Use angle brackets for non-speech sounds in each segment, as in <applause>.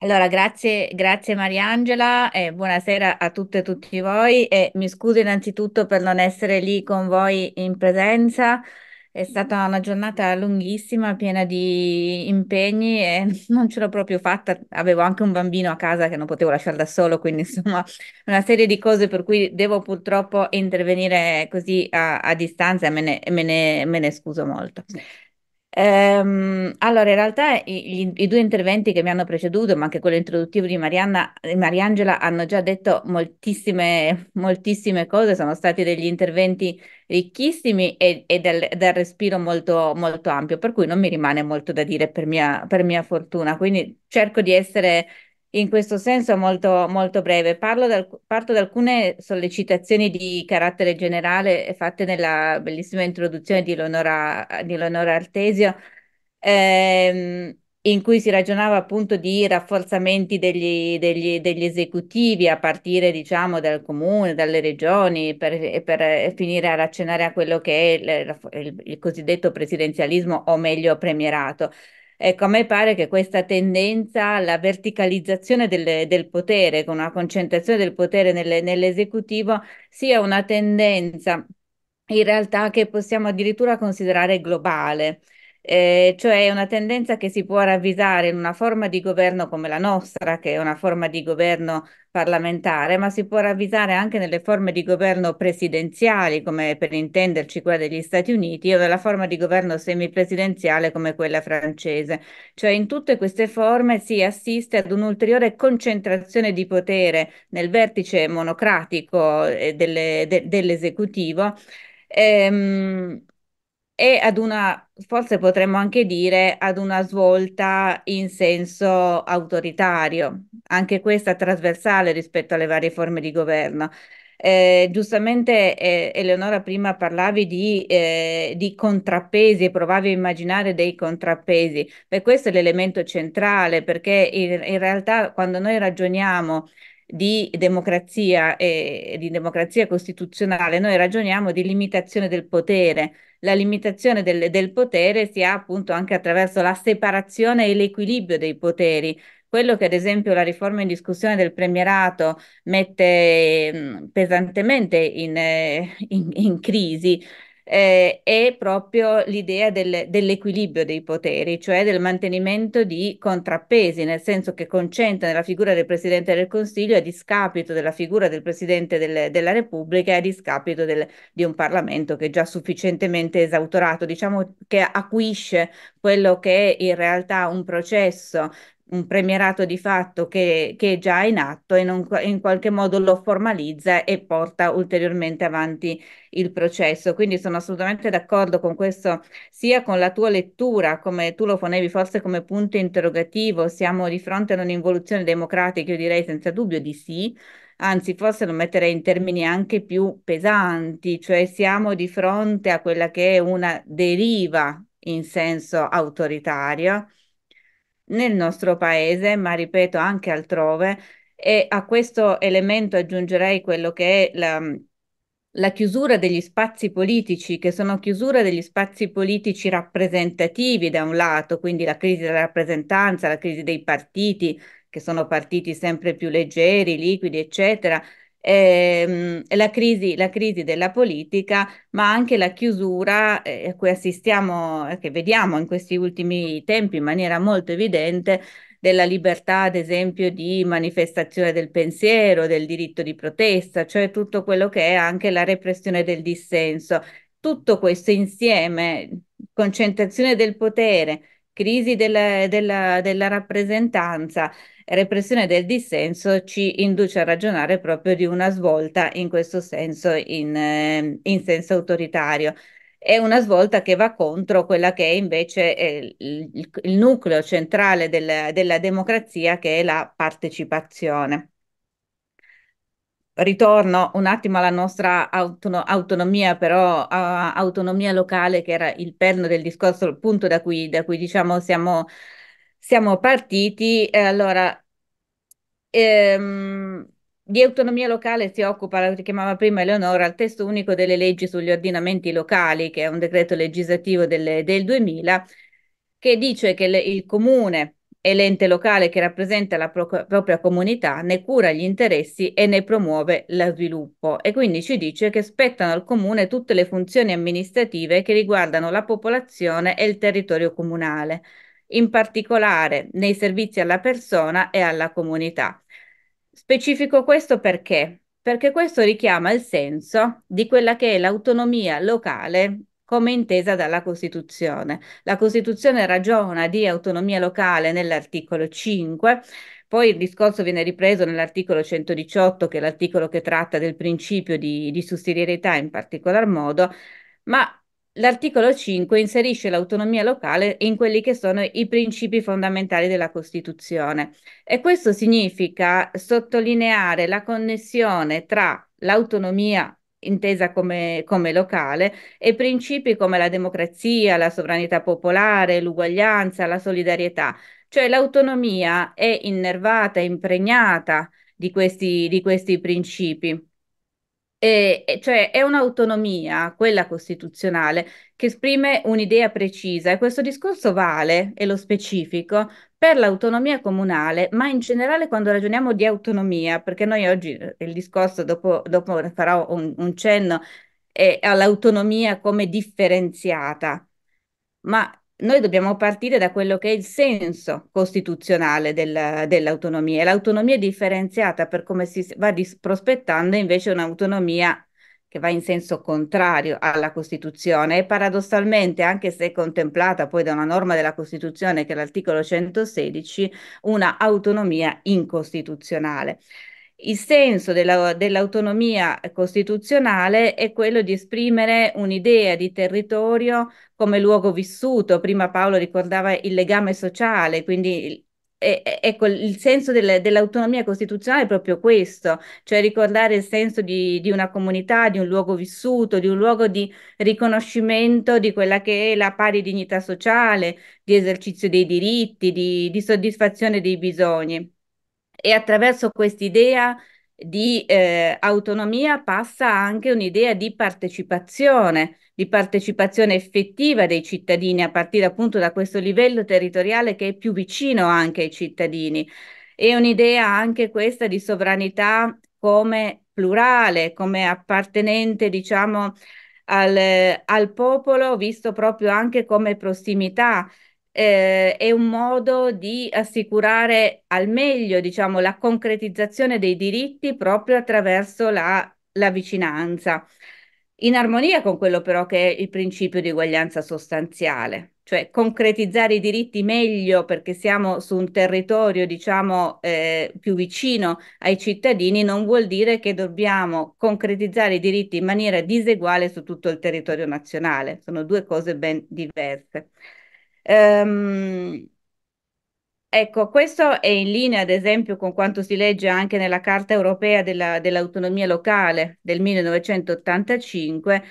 Allora, grazie, grazie Mariangela e buonasera a tutte e tutti voi e mi scuso innanzitutto per non essere lì con voi in presenza. È stata una giornata lunghissima, piena di impegni e <laughs> non ce l'ho proprio fatta. Avevo anche un bambino a casa che non potevo lasciare da solo, quindi <laughs> insomma una serie di cose per cui devo purtroppo intervenire così a, a distanza e me ne, me ne, me ne scuso molto. Ehm, allora, in realtà i, i- due interventi che mi hanno preceduto, ma anche quello introduttivo di Marianna, e eh, Mariangela, hanno già detto moltissime, moltissime cose, sono stati degli interventi ricchissimi e, e del, del respiro molto, molto ampio, per cui non mi rimane molto da dire per mia, per mia fortuna, quindi cerco di essere in questo senso molto, molto breve. Da, parto da alcune sollecitazioni di carattere generale fatte nella bellissima introduzione di Leonora, di Leonora Artesio, ehm, in cui si ragionava appunto di rafforzamenti degli, degli, degli esecutivi a partire diciamo dal comune, dalle regioni per, per finire ad accennare a quello che è il, il, il cosiddetto presidenzialismo o meglio premierato. Ecco, a me pare che questa tendenza alla verticalizzazione del, del potere, con una concentrazione del potere nelle, nell'esecutivo, sia una tendenza in realtà che possiamo addirittura considerare globale eh, cioè una tendenza che si può ravvisare in una forma di governo come la nostra, che è una forma di governo parlamentare, ma si può ravvisare anche nelle forme di governo presidenziali, come per intenderci quella degli Stati Uniti, o nella forma di governo semipresidenziale come quella francese. Cioè in tutte queste forme si assiste ad un'ulteriore concentrazione di potere nel vertice monocratico eh, delle, de, dell'esecutivo. Ehm, e ad una, forse potremmo anche dire, ad una svolta in senso autoritario, anche questa trasversale rispetto alle varie forme di governo. Eh, giustamente eh, Eleonora prima parlavi di, eh, di contrappesi e provavi a immaginare dei contrappesi. Beh, questo è l'elemento centrale perché in, in realtà quando noi ragioniamo di democrazia e di democrazia costituzionale, noi ragioniamo di limitazione del potere. La limitazione del, del potere si ha appunto anche attraverso la separazione e l'equilibrio dei poteri. Quello che ad esempio la riforma in discussione del premierato mette mm, pesantemente in, eh, in, in crisi eh, è proprio l'idea del, dell'equilibrio dei poteri, cioè del mantenimento di contrappesi, nel senso che concentra nella figura del Presidente del Consiglio a discapito della figura del Presidente del, della Repubblica e a discapito del, di un Parlamento che è già sufficientemente esautorato, diciamo che acuisce quello che è in realtà un processo un premierato di fatto che, che è già in atto e non, in qualche modo lo formalizza e porta ulteriormente avanti il processo. Quindi sono assolutamente d'accordo con questo, sia con la tua lettura, come tu lo ponevi forse come punto interrogativo, siamo di fronte ad un'involuzione democratica, io direi senza dubbio di sì, anzi forse lo metterei in termini anche più pesanti, cioè siamo di fronte a quella che è una deriva in senso autoritario nel nostro paese, ma ripeto anche altrove. E a questo elemento aggiungerei quello che è la, la chiusura degli spazi politici, che sono chiusura degli spazi politici rappresentativi da un lato, quindi la crisi della rappresentanza, la crisi dei partiti, che sono partiti sempre più leggeri, liquidi, eccetera, ehm, la, crisi, la, crisi, della politica, ma anche la chiusura eh, a cui assistiamo, che vediamo in questi ultimi tempi in maniera molto evidente, della libertà, ad esempio, di manifestazione del pensiero, del diritto di protesta, cioè tutto quello che è anche la repressione del dissenso. Tutto questo insieme, concentrazione del potere, crisi della, della, della rappresentanza, repressione del dissenso ci induce a ragionare proprio di una svolta in questo senso, in, eh, in senso autoritario. È una svolta che va contro quella che è invece il, il nucleo centrale del, della democrazia, che è la partecipazione ritorno un attimo alla nostra autono- autonomia, però uh, autonomia locale che era il perno del discorso, il punto da cui, da cui diciamo siamo, siamo partiti. Eh, allora, ehm, di autonomia locale si occupa, la richiamava prima Eleonora, il testo unico delle leggi sugli ordinamenti locali, che è un decreto legislativo del, del 2000, che dice che le, il comune è l'ente locale che rappresenta la pro- propria comunità, ne cura gli interessi e ne promuove lo sviluppo e quindi ci dice che spettano al comune tutte le funzioni amministrative che riguardano la popolazione e il territorio comunale, in particolare nei servizi alla persona e alla comunità. Specifico questo perché? Perché questo richiama il senso di quella che è l'autonomia locale come intesa dalla Costituzione. La Costituzione ragiona di autonomia locale nell'articolo 5, poi il discorso viene ripreso nell'articolo 118, che è l'articolo che tratta del principio di, di sussidiarietà in particolar modo, ma l'articolo 5 inserisce l'autonomia locale in quelli che sono i principi fondamentali della Costituzione e questo significa sottolineare la connessione tra l'autonomia intesa come, come locale, e principi come la democrazia, la sovranità popolare, l'uguaglianza, la solidarietà. Cioè l'autonomia è innervata, impregnata di questi, di questi principi cioè è un'autonomia, quella costituzionale, che esprime un'idea precisa e questo discorso vale, e lo specifico, per l'autonomia comunale, ma in generale quando ragioniamo di autonomia, perché noi oggi eh, il discorso, dopo, dopo farò un, un cenno, è all'autonomia come differenziata, ma noi dobbiamo partire da quello che è il senso costituzionale del, dell'autonomia. L'autonomia è differenziata per come si va dis- prospettando invece un'autonomia che va in senso contrario alla Costituzione e paradossalmente, anche se contemplata poi da una norma della Costituzione che è l'articolo 116, una autonomia incostituzionale. Il senso della, dell'autonomia costituzionale è quello di esprimere un'idea di territorio come luogo vissuto. Prima Paolo ricordava il legame sociale, quindi e, ecco, il senso del, dell'autonomia costituzionale è proprio questo, cioè ricordare il senso di, di, una comunità, di un luogo vissuto, di un luogo di riconoscimento di quella che è la pari dignità sociale, di esercizio dei diritti, di, di soddisfazione dei bisogni. E attraverso quest'idea di eh, autonomia passa anche un'idea di partecipazione, di partecipazione effettiva dei cittadini a partire appunto da questo livello territoriale che è più vicino anche ai cittadini. E un'idea anche questa di sovranità come plurale, come appartenente, diciamo, al, al popolo, visto proprio anche come prossimità eh, è un modo di assicurare al meglio, diciamo, la concretizzazione dei diritti proprio attraverso la, la vicinanza, in armonia con quello però che è il principio di uguaglianza sostanziale cioè concretizzare i diritti meglio perché siamo su un territorio, diciamo, eh, più vicino ai cittadini, non vuol dire che dobbiamo concretizzare i diritti in maniera diseguale su tutto il territorio nazionale. Sono due cose ben diverse. Ehm, ecco, questo è in linea, ad esempio, con quanto si legge anche nella Carta europea della, dell'autonomia locale del 1985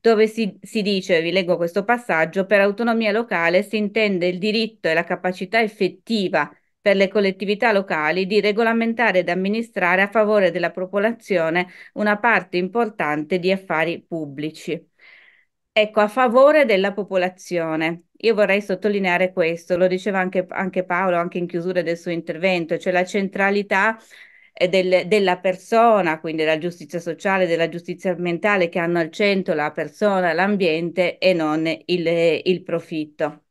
dove si, si, dice, vi leggo questo passaggio, per autonomia locale si intende il diritto e la capacità effettiva per le collettività locali di regolamentare ed amministrare a favore della popolazione una parte importante di affari pubblici. Ecco, a favore della popolazione. Io vorrei sottolineare questo, lo diceva anche, anche Paolo, anche in chiusura del suo intervento, cioè la centralità eh, del, della persona, quindi della giustizia sociale, della giustizia ambientale, che hanno al centro la persona, l'ambiente e non il, il profitto.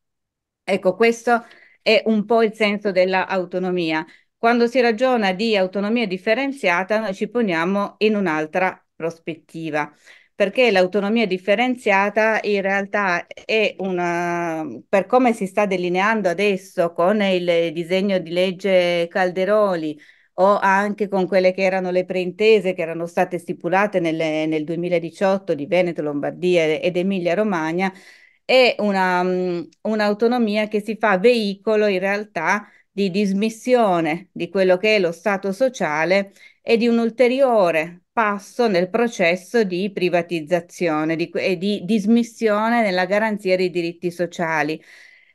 Ecco, questo è un po' il senso dell'autonomia. Quando si ragiona di autonomia differenziata, noi ci poniamo in un'altra prospettiva perché l'autonomia differenziata in realtà è una, per come si sta delineando adesso con il disegno di legge Calderoli o anche con quelle che erano le preintese che erano state stipulate nelle, nel 2018 di Veneto, Lombardia ed Emilia-Romagna, è una, un'autonomia che si fa veicolo in realtà di dismissione di quello che è lo Stato sociale e di un'ulteriore passo nel processo di privatizzazione di, e eh, di dismissione nella garanzia dei diritti sociali.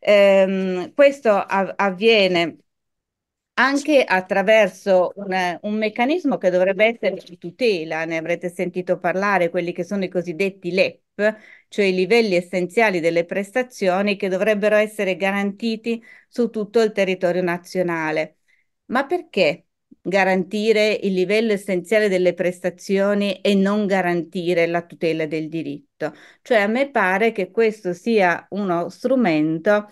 Ehm, questo av- avviene anche attraverso un, un, meccanismo che dovrebbe essere di tutela, ne avrete sentito parlare, quelli che sono i cosiddetti LEP, cioè i livelli essenziali delle prestazioni che dovrebbero essere garantiti su tutto il territorio nazionale. Ma perché garantire il livello essenziale delle prestazioni e non garantire la tutela del diritto. Cioè a me pare che questo sia uno strumento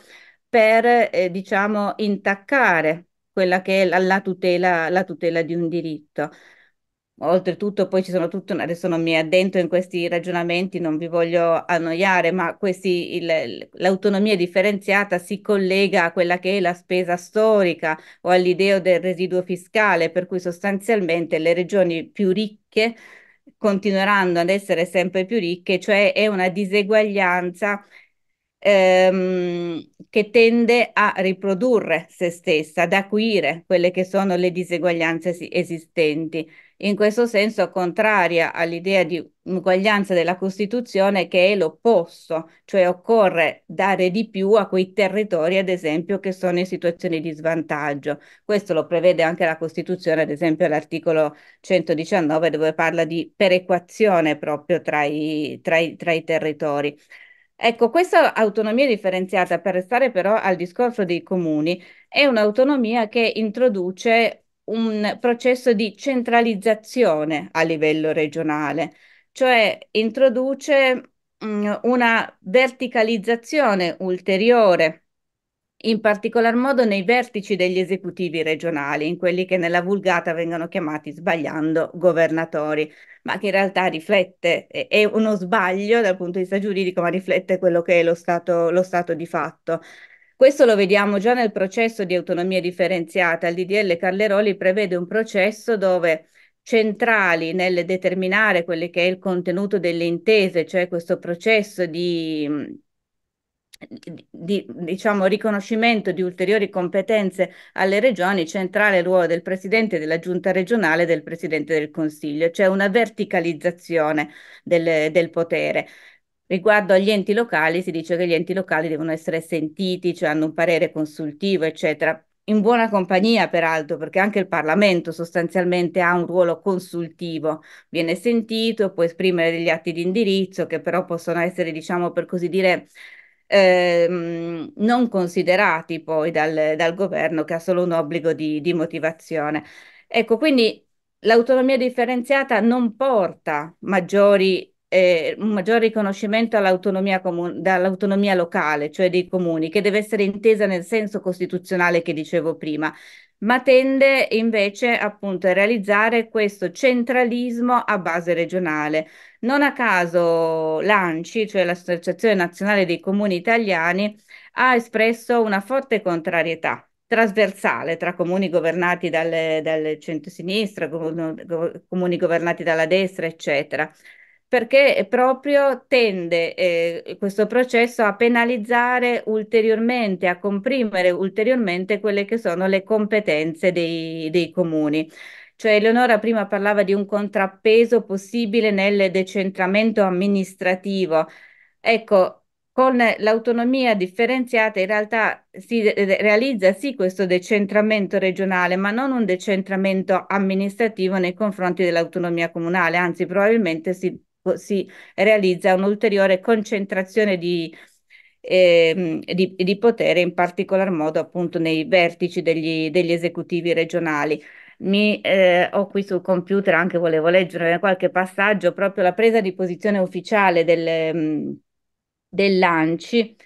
per, eh, diciamo, intaccare quella che è la, la, tutela, la tutela di un diritto. Oltretutto poi ci sono tutte, adesso non mi addentro in questi ragionamenti, non vi voglio annoiare, ma questi, il, l'autonomia differenziata si collega a quella che è la spesa storica o all'idea del residuo fiscale, per cui sostanzialmente le regioni più ricche continueranno ad essere sempre più ricche, cioè è una diseguaglianza ehm, che tende a riprodurre se stessa, ad acuire quelle che sono le diseguaglianze esistenti in questo senso contraria all'idea di uguaglianza della Costituzione che è l'opposto, cioè occorre dare di più a quei territori, ad esempio, che sono in situazioni di svantaggio. Questo lo prevede anche la Costituzione, ad esempio l'articolo 119 dove parla di perequazione proprio tra i, tra i, tra i territori. Ecco, questa autonomia differenziata, per restare però al discorso dei comuni, è un'autonomia che introduce un processo di centralizzazione a livello regionale, cioè introduce mh, mm, una verticalizzazione ulteriore in particolar modo nei vertici degli esecutivi regionali, in quelli che nella vulgata vengono chiamati sbagliando governatori, ma che in realtà riflette, è uno sbaglio dal punto di vista giuridico, ma riflette quello che è lo stato, lo stato di fatto. Questo lo vediamo già nel processo di autonomia differenziata. Il DDL Carleroli prevede un processo dove centrali nel determinare quello che è il contenuto delle intese, cioè questo processo di di diciamo, riconoscimento di ulteriori competenze alle regioni, centrale il ruolo del Presidente della Giunta regionale e del Presidente del Consiglio, cioè una verticalizzazione del, del potere. Riguardo agli enti locali, si dice che gli enti locali devono essere sentiti, cioè hanno un parere consultivo, eccetera. In buona compagnia, peraltro, perché anche il Parlamento sostanzialmente ha un ruolo consultivo, viene sentito, può esprimere degli atti di indirizzo che però possono essere, diciamo, per così dire, Ehm, non considerati poi dal, dal, governo che ha solo un obbligo di, di motivazione. Ecco, quindi l'autonomia differenziata non porta maggiori eh, un maggior riconoscimento all'autonomia comun- dall'autonomia locale, cioè dei comuni, che deve essere intesa nel senso costituzionale che dicevo prima, ma tende invece appunto a realizzare questo centralismo a base regionale. Non a caso l'ANCI, cioè l'Associazione Nazionale dei Comuni Italiani, ha espresso una forte contrarietà trasversale tra comuni governati dal centro-sinistra, comuni governati dalla destra, eccetera perché proprio tende eh, questo processo a penalizzare ulteriormente, a comprimere ulteriormente quelle che sono le competenze dei, dei comuni. Cioè Eleonora prima parlava di un contrappeso possibile nel decentramento amministrativo. Ecco, con l'autonomia differenziata in realtà si eh, eh, realizza sì questo decentramento regionale, ma non un decentramento amministrativo nei confronti dell'autonomia comunale, anzi probabilmente si si realizza un'ulteriore concentrazione di, eh, di, di, potere, in particolar modo appunto nei vertici degli, degli esecutivi regionali. Mi, eh, ho qui sul computer, anche volevo leggere qualche passaggio, proprio la presa di posizione ufficiale del, mm, Lanci,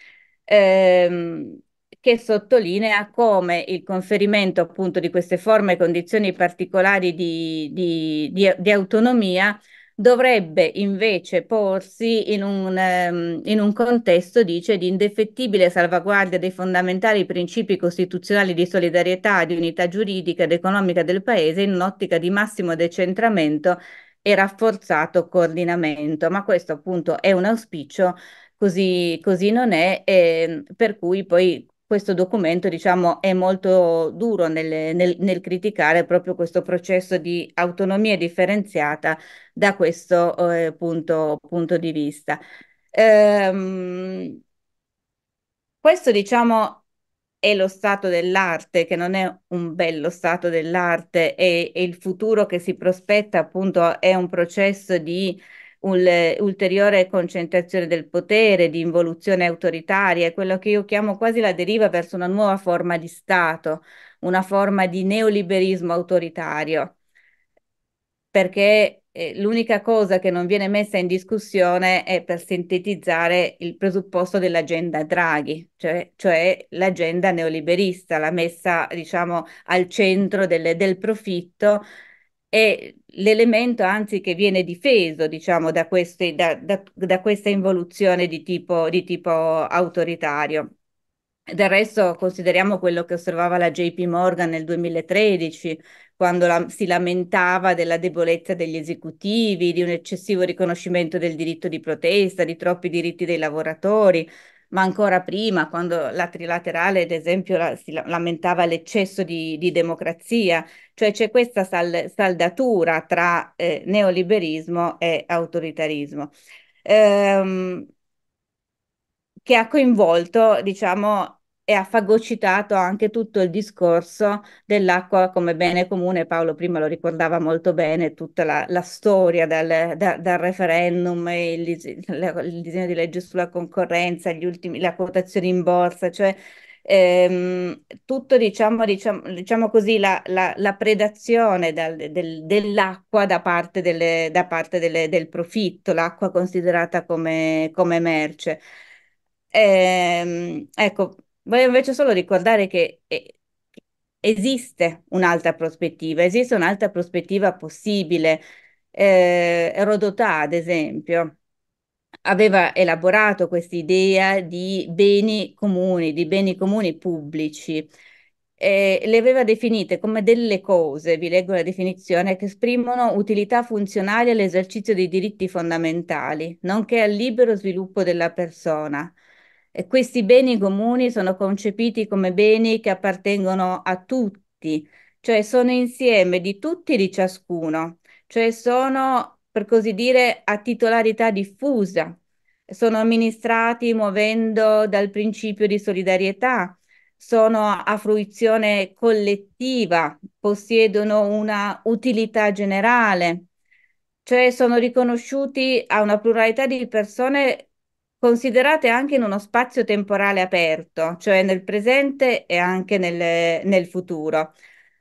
Ehm, che sottolinea come il conferimento appunto di queste forme e condizioni particolari di, di, di, di autonomia dovrebbe invece porsi in un, ehm, in un contesto, dice, di indefettibile salvaguardia dei fondamentali principi costituzionali di solidarietà, di unità giuridica ed economica del Paese in un'ottica di massimo decentramento e rafforzato coordinamento, ma questo appunto è un auspicio, così, così non è, ehm, per cui poi questo documento diciamo, è molto duro nel, nel, nel, criticare proprio questo processo di autonomia differenziata da questo eh, punto, punto, di vista. Ehm, questo diciamo è lo stato dell'arte, che non è un bello stato dell'arte, e, e il futuro che si prospetta appunto è un processo di ulteriore concentrazione del potere, di involuzione autoritaria, quello che io chiamo quasi la deriva verso una nuova forma di Stato, una forma di neoliberismo autoritario, perché eh, l'unica cosa che non viene messa in discussione è per sintetizzare il presupposto dell'agenda Draghi, cioè, cioè l'agenda neoliberista, la messa diciamo al centro delle, del profitto è l'elemento anzi che viene difeso diciamo, da, questi, da, da, da questa involuzione di tipo, di tipo autoritario. Del resto consideriamo quello che osservava la JP Morgan nel 2013, quando la, si lamentava della debolezza degli esecutivi, di un eccessivo riconoscimento del diritto di protesta, di troppi diritti dei lavoratori ma ancora prima, quando la trilaterale, ad esempio, la, si lamentava l'eccesso di, di, democrazia, cioè c'è questa sal, saldatura tra eh, neoliberismo e autoritarismo. Ehm, che ha coinvolto, diciamo, e ha fagocitato anche tutto il discorso dell'acqua come bene comune. Paolo prima lo ricordava molto bene, tutta la, la storia dal, da, dal referendum, il, il, disegno di legge sulla concorrenza, ultimi, la quotazione in borsa, cioè ehm, tutto diciamo, diciamo, diciamo così la, la, la predazione dal, del, dell'acqua da parte, delle, da parte delle, del profitto, l'acqua considerata come, come merce. Ehm, ecco, Voglio invece solo ricordare che eh, esiste un'altra prospettiva, esiste un'altra prospettiva possibile. Eh, Rodotà, ad esempio, aveva elaborato questa idea di beni comuni, di beni comuni pubblici. E le aveva definite come delle cose, vi leggo la definizione, che esprimono utilità funzionali all'esercizio dei diritti fondamentali, nonché al libero sviluppo della persona, e questi beni comuni sono concepiti come beni che appartengono a tutti, cioè sono insieme di tutti e di ciascuno, cioè sono, per così dire, a titolarità diffusa, sono amministrati muovendo dal principio di solidarietà, sono a fruizione collettiva, possiedono una utilità generale, cioè sono riconosciuti a una pluralità di persone considerate anche in uno spazio temporale aperto, cioè nel presente e anche nel, nel futuro.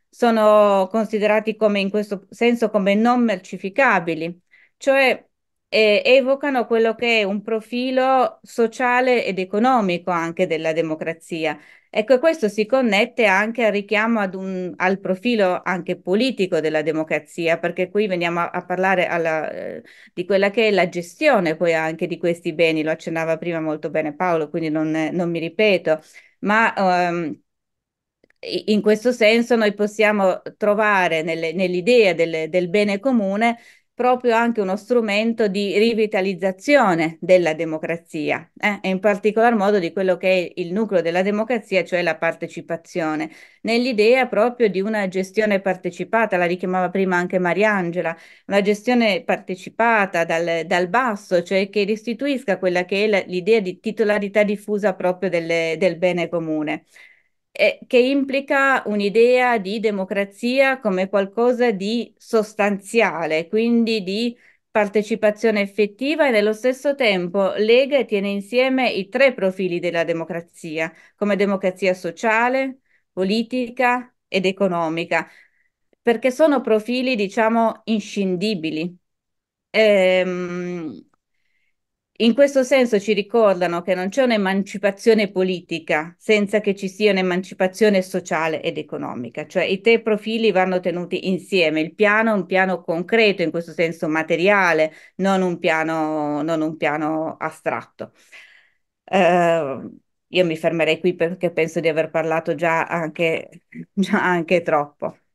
Sono considerati come in questo senso come non mercificabili, cioè evocano quello che è un profilo sociale ed economico anche della democrazia. Ecco, questo si connette anche al richiamo un, al profilo anche politico della democrazia, perché qui veniamo a, a parlare alla, eh, di quella che è la gestione poi anche di questi beni, lo accennava prima molto bene Paolo, quindi non, non mi ripeto, ma... Um, in questo senso noi possiamo trovare nelle, nell'idea del, del, bene comune proprio anche uno strumento di rivitalizzazione della democrazia eh? e in particolar modo di quello che è il nucleo della democrazia, cioè la partecipazione, nell'idea proprio di una gestione partecipata, la richiamava prima anche Mariangela, una gestione partecipata dal, dal basso, cioè che restituisca quella che è l'idea di titolarità diffusa proprio delle, del bene comune che implica un'idea di democrazia come qualcosa di sostanziale, quindi di partecipazione effettiva e nello stesso tempo lega e tiene insieme i tre profili della democrazia, come democrazia sociale, politica ed economica, perché sono profili, diciamo, inscindibili. Ehm, in questo senso ci ricordano che non c'è un'emancipazione politica senza che ci sia un'emancipazione sociale ed economica, cioè i tre profili vanno tenuti insieme, il piano è un piano concreto, in questo senso materiale, non un piano, non un piano astratto. Uh, io mi fermerei qui perché penso di aver parlato già anche, già anche troppo.